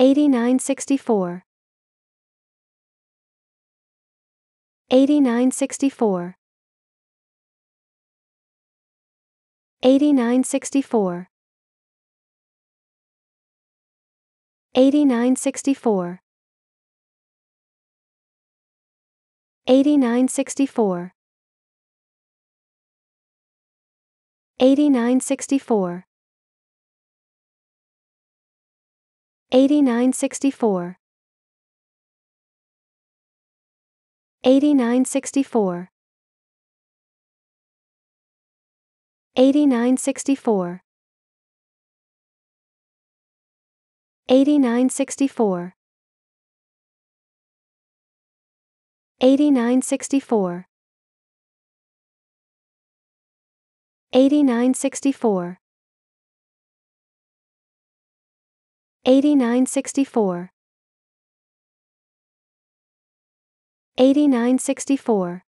8964 8964 8964 8964 8964 8964 8964 8964 8964 8964 8964 8964 8964 8964